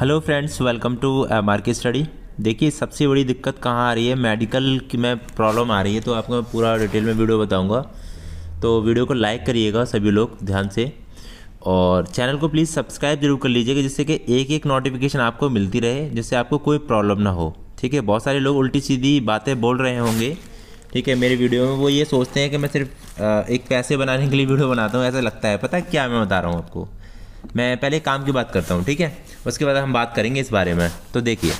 hello friends welcome to M R की study देखिए सबसे बड़ी दिक्कत कहाँ आ रही है मेडिकल की में प्रॉब्लम आ रही है तो आपको मैं पूरा डिटेल में वीडियो बताऊंगा तो वीडियो को लाइक करिएगा सभी लोग ध्यान से और चैनल को प्लीज़ सब्सक्राइब जरूर कर लीजिएगा जिससे कि एक एक नोटिफिकेशन आपको मिलती रहे जिससे आपको कोई प्रॉब्लम ना हो ठीक है बहुत सारे लोग उल्टी सीधी बातें बोल रहे होंगे ठीक है मेरे वीडियो में वो ये सोचते हैं कि मैं सिर्फ uh, एक पैसे बनाने के लिए वीडियो बनाता हूँ ऐसा लगता है पता है क्या मैं बता रहा हूँ आपको मैं पहले काम की बात करता हूँ ठीक है उसके बाद हम बात करेंगे इस बारे में तो देखिए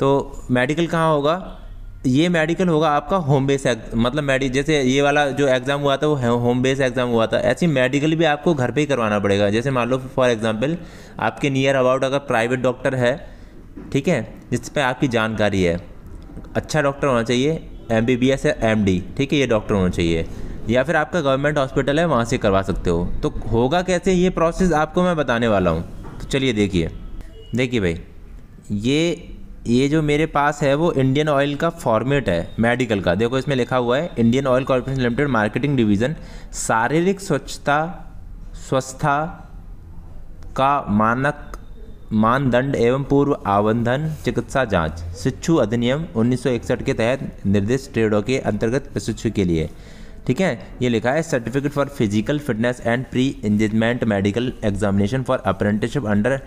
तो मेडिकल कहाँ होगा ये मेडिकल होगा आपका होम बेस मतलब मेडिक जैसे ये वाला जो एग्ज़ाम हुआ था वो होम बेस एग्ज़ाम हुआ था ऐसी मेडिकल भी आपको घर पे ही करवाना पड़ेगा जैसे मान लो फॉर एग्जांपल आपके नियर अबाउट अगर प्राइवेट डॉक्टर है ठीक है जिस पर आपकी जानकारी है अच्छा डॉक्टर होना चाहिए एम बी बी एस या एम डी ठीक है ये डॉक्टर होना चाहिए या फिर आपका गवर्नमेंट हॉस्पिटल है वहाँ से करवा सकते हो तो होगा कैसे ये प्रोसेस आपको मैं बताने वाला हूँ तो चलिए देखिए देखिए भाई ये ये जो मेरे पास है वो इंडियन ऑयल का फॉर्मेट है मेडिकल का देखो इसमें लिखा हुआ है Indian oil corporation limited marketing division शारीरिक स्वच्छता स्वस्थता का मानक मानदंड एवं पूर्व आवंधन चिकित्सा जांच शिक्षु अधिनियम 1961 के तहत निर्दिष्ट ट्रेडों के अंतर्गत प्रशिक्षु के लिए ठीक है ये लिखा है certificate for physical fitness and pre engagement medical examination for apprenticeship under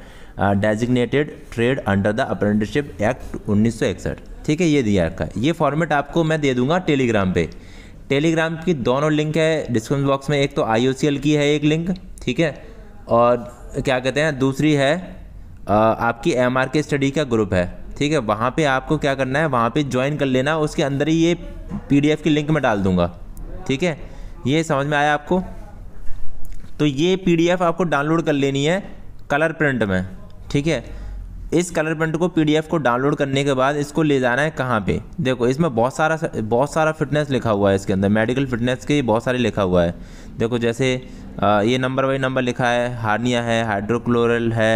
designated trade under the apprenticeship act उन्नीस ठीक है ये दिया रखा है ये फॉर्मेट आपको मैं दे दूंगा टेलीग्राम पे टेलीग्राम की दोनों लिंक है डिस्क्रिप्शन बॉक्स में एक तो आई की है एक लिंक ठीक है और क्या कहते हैं दूसरी है आ, आपकी एम आर के स्टडी का ग्रुप है ठीक है वहाँ पे आपको क्या करना है वहाँ पे ज्वाइन कर लेना उसके अंदर ही ये पीडीएफ की लिंक में डाल दूंगा ठीक है ये समझ में आया आपको तो ये पीडीएफ आपको डाउनलोड कर लेनी है कलर प्रिंट में ठीक है इस कलर प्रिंट को पीडीएफ को डाउनलोड करने के बाद इसको ले जाना है कहाँ पे देखो इसमें बहुत सारा बहुत सारा फिटनेस लिखा हुआ है इसके अंदर मेडिकल फिटनेस के बहुत सारे लिखा हुआ है देखो जैसे आ, ये नंबर वाई नंबर लिखा है हार्निया है हाइड्रोक्लोरल है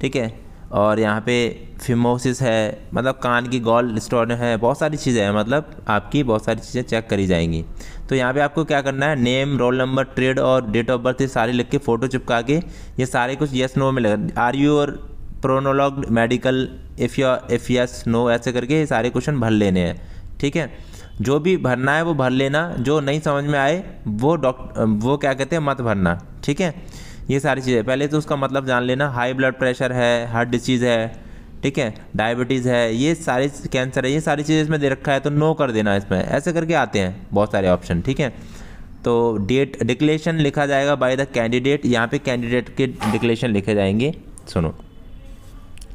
ठीक है और यहाँ पे फिमोसिस है मतलब कान की गॉल स्टोन है बहुत सारी चीज़ें हैं मतलब आपकी बहुत सारी चीज़ें चेक करी जाएंगी तो यहाँ पे आपको क्या करना है नेम रोल नंबर ट्रेड और डेट ऑफ बर्थ ये सारे लिख के फ़ोटो चिपका के ये सारे कुछ येस नो में लगा आर यू और प्रोनोलॉग medical if you if yes no ऐसे करके ये सारे क्वेश्चन भर लेने हैं ठीक है जो भी भरना है वो भर लेना जो नहीं समझ में आए वो डॉक्टर वो क्या कहते हैं मत भरना ठीक है ये सारी चीज़ें पहले तो उसका मतलब जान लेना हाई ब्लड प्रेशर है हार्ट डिसीज़ है ठीक है डायबिटीज़ है ये सारे कैंसर है ये सारी चीज़ें इसमें दे रखा है तो नो कर देना इसमें ऐसे करके आते हैं बहुत सारे ऑप्शन ठीक है तो डेट डिक्लेशन लिखा जाएगा बाय द कैंडिडेट यहाँ पे कैंडिडेट के डिक्लेशन लिखे जाएंगे सुनो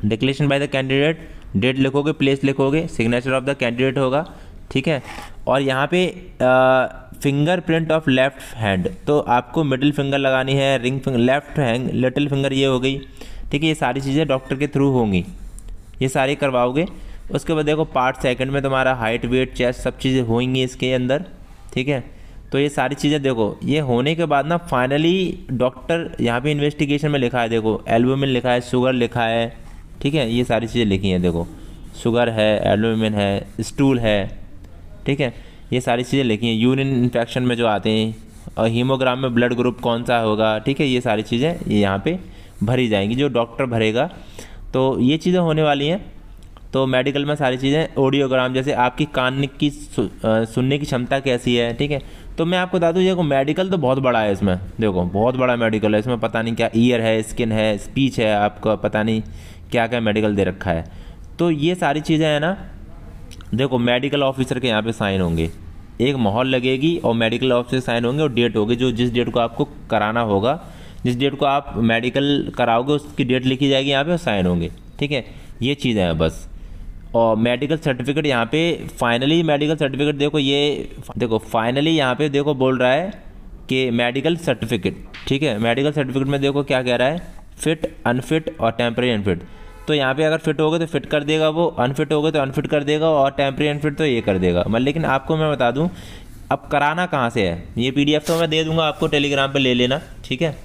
declaration by the candidate date लिखोगे प्लेस लिखोगे सिग्नेचर ऑफ द कैंडिडेट होगा ठीक है और यहाँ पे finger print of left hand तो आपको मिडिल फिंगर लगानी है ring finger left hand little finger ये हो गई ठीक है ये सारी चीज़ें डॉक्टर के थ्रू होंगी ये सारे करवाओगे उसके बाद देखो पार्ट सेकंड में तुम्हारा हाइट वेट चेस्ट सब चीज़ें होंगी इसके अंदर ठीक है तो ये सारी चीज़ें देखो ये होने के बाद ना फाइनली डॉक्टर यहाँ पे इन्वेस्टिगेशन में लिखा है देखो एल्बोमिन लिखा है शुगर लिखा है ठीक है ये सारी चीज़ें लिखी हैं देखो शुगर है एल्बोमिन है स्टूल है ठीक है ये सारी चीज़ें लिखी हैं यूरिन इन्फेक्शन में जो आते हैं और हीमोग्राम में ब्लड ग्रुप कौन सा होगा ठीक है ये सारी चीज़ें ये यहाँ पर भरी जाएंगी जो डॉक्टर भरेगा तो ये चीज़ें होने वाली हैं तो मेडिकल में सारी चीज़ें ऑडियोग्राम जैसे आपकी कान की सु, सुनने की क्षमता कैसी है ठीक है तो मैं आपको बता दूँ देखो मेडिकल तो बहुत बड़ा है इसमें देखो बहुत बड़ा मेडिकल है इसमें पता नहीं क्या ईयर है स्किन है स्पीच है आपका पता नहीं क्या क्या मेडिकल दे रखा है तो ये सारी चीज़ें हैं ना देखो मेडिकल ऑफिसर के यहाँ पे साइन होंगे एक माहौल लगेगी और मेडिकल ऑफिसर साइन होंगे और डेट होगी जो जिस डेट को आपको कराना होगा जिस डेट को आप मेडिकल कराओगे उसकी डेट लिखी जाएगी यहाँ पे और साइन होंगे ठीक है ये चीज़ें हैं बस और मेडिकल सर्टिफिकेट यहाँ पे फाइनली मेडिकल सर्टिफिकेट देखो ये देखो फाइनली यहाँ पे देखो बोल रहा है कि मेडिकल सर्टिफिकेट ठीक है मेडिकल सर्टिफिकेट में देखो क्या कह रहा है फिट अनफिट और टेम्प्रेरी अनफिट तो यहाँ पे अगर फिट हो गए तो फिट कर देगा वो अनफिट हो गए तो अनफिट कर देगा और टेम्प्रेरी अनफिट तो ये कर देगा मतलब लेकिन आपको मैं बता दूँ अब कराना कहाँ से है ये पी तो मैं दे दूँगा आपको टेलीग्राम पर ले लेना ठीक है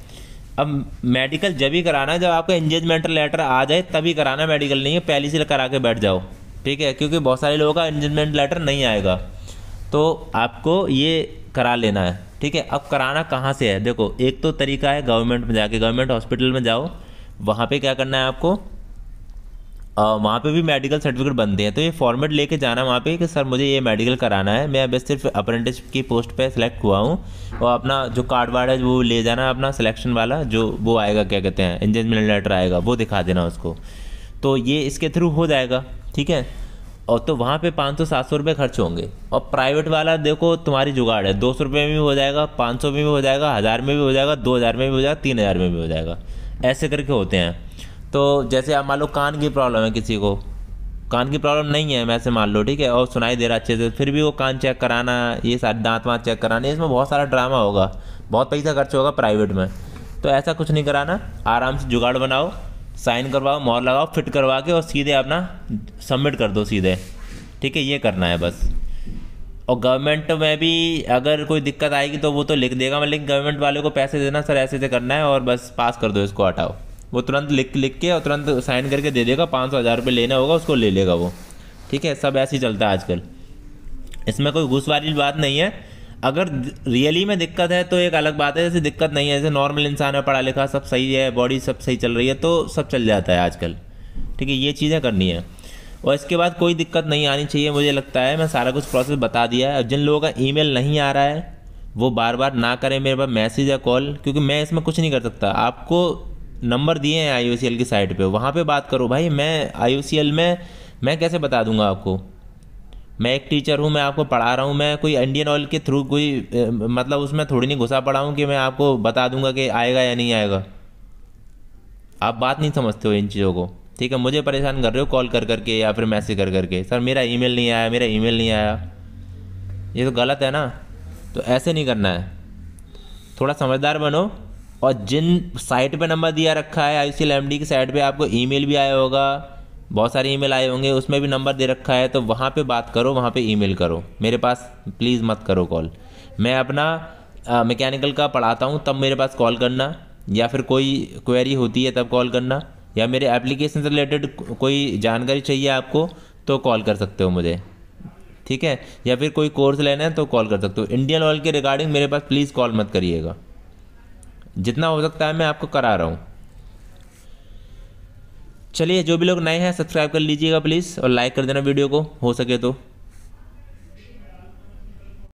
अब मेडिकल जब ही कराना जब आपका इंगेजमेंट लेटर आ जाए तभी कराना मेडिकल नहीं है पहले से करा के बैठ जाओ ठीक है क्योंकि बहुत सारे लोगों का इंगेजमेंट लेटर नहीं आएगा तो आपको ये करा लेना है ठीक है अब कराना कहाँ से है देखो एक तो तरीका है गवर्नमेंट में जाके गवर्नमेंट हॉस्पिटल में जाओ वहाँ पे क्या करना है आपको वहाँ पे भी मेडिकल सर्टिफिकेट बनते हैं तो ये फॉर्मेट लेके जाना वहाँ पे कि सर मुझे ये मेडिकल कराना है मैं अभी सिर्फ अप्रेंटिस की पोस्ट पे सिलेक्ट हुआ हूँ और अपना जो कार्ड वार्ड है वो ले जाना अपना सिलेक्शन वाला जो वो आएगा क्या कहते हैं इंगेजमेंट लेटर आएगा वो दिखा देना उसको तो ये इसके थ्रू हो जाएगा ठीक है और तो वहाँ पे पाँच सौ सात सौ रुपये खर्च होंगे और प्राइवेट वाला देखो तुम्हारी जुगाड़ है दो सौ रुपये में भी हो जाएगा पाँच सौ में भी हो जाएगा हज़ार में भी हो जाएगा दो हज़ार में भी हो जाएगा तीन हज़ार में भी हो जाएगा ऐसे करके होते हैं तो जैसे आप मान लो कान की प्रॉब्लम है किसी को कान की प्रॉब्लम नहीं है वैसे मान लो ठीक है और सुनाई दे रहा अच्छे से फिर भी वो कान चेक कराना ये सारे दांत वाँत चेक कराना इसमें बहुत सारा ड्रामा होगा बहुत पैसा खर्च होगा प्राइवेट में तो ऐसा कुछ नहीं कराना आराम से जुगाड़ बनाओ साइन करवाओ मोर लगाओ फिट करवा के और सीधे अपना सबमिट कर दो सीधे ठीक है ये करना है बस और गवर्नमेंट में भी अगर कोई दिक्कत आएगी तो वो तो लिख देगा मैं लेकिन गवर्नमेंट वाले को पैसे देना सर ऐसे ऐसे करना है और बस पास कर दो इसको हटाओ वो तुरंत लिख लिख के और तुरंत साइन करके दे देगा पाँच सौ हज़ार रुपये लेना होगा उसको ले लेगा वो ठीक है सब ऐसे ही चलता है आजकल इसमें कोई घुस वाली बात नहीं है अगर रियली में दिक्कत है तो एक अलग बात है जैसे दिक्कत नहीं है जैसे नॉर्मल इंसान है पढ़ा लिखा सब सही है बॉडी सब सही चल रही है तो सब चल जाता है आजकल ठीक है ये चीज़ें करनी है और इसके बाद कोई दिक्कत नहीं आनी चाहिए मुझे लगता है मैं सारा कुछ प्रोसेस बता दिया है जिन लोगों का मेल नहीं आ रहा है वो बार बार ना करें मेरे पास मैसेज या कॉल क्योंकि मैं इसमें कुछ नहीं कर सकता आपको नंबर दिए हैं आई की साइट पे वहाँ पे बात करो भाई मैं आई में मैं कैसे बता दूंगा आपको मैं एक टीचर हूँ मैं आपको पढ़ा रहा हूँ मैं कोई इंडियन ऑयल के थ्रू कोई मतलब उसमें थोड़ी नहीं घुसा पड़ा हूँ कि मैं आपको बता दूंगा कि आएगा या नहीं आएगा आप बात नहीं समझते हो इन चीज़ों को ठीक है मुझे परेशान कर रहे हो कॉल कर करके या फिर मैसेज कर करके सर मेरा ईमेल नहीं आया मेरा ईमेल नहीं आया ये तो गलत है ना तो ऐसे नहीं करना है थोड़ा समझदार बनो और जिन साइट पे नंबर दिया रखा है आई सी की साइट पे आपको ईमेल भी आया होगा बहुत सारे ईमेल आए होंगे उसमें भी नंबर दे रखा है तो वहाँ पे बात करो वहाँ पे ईमेल करो मेरे पास प्लीज़ मत करो कॉल मैं अपना मैकेनिकल का पढ़ाता हूँ तब मेरे पास कॉल करना या फिर कोई क्वेरी होती है तब कॉल करना या मेरे एप्लीकेशन से रिलेटेड कोई जानकारी चाहिए आपको तो कॉल कर सकते हो मुझे ठीक है या फिर कोई कोर्स लेना है तो कॉल कर सकते हो इंडियन ऑयल के रिगार्डिंग मेरे पास प्लीज़ कॉल मत करिएगा जितना हो सकता है मैं आपको करा रहा हूँ चलिए जो भी लोग नए हैं सब्सक्राइब कर लीजिएगा प्लीज़ और लाइक कर देना वीडियो को हो सके तो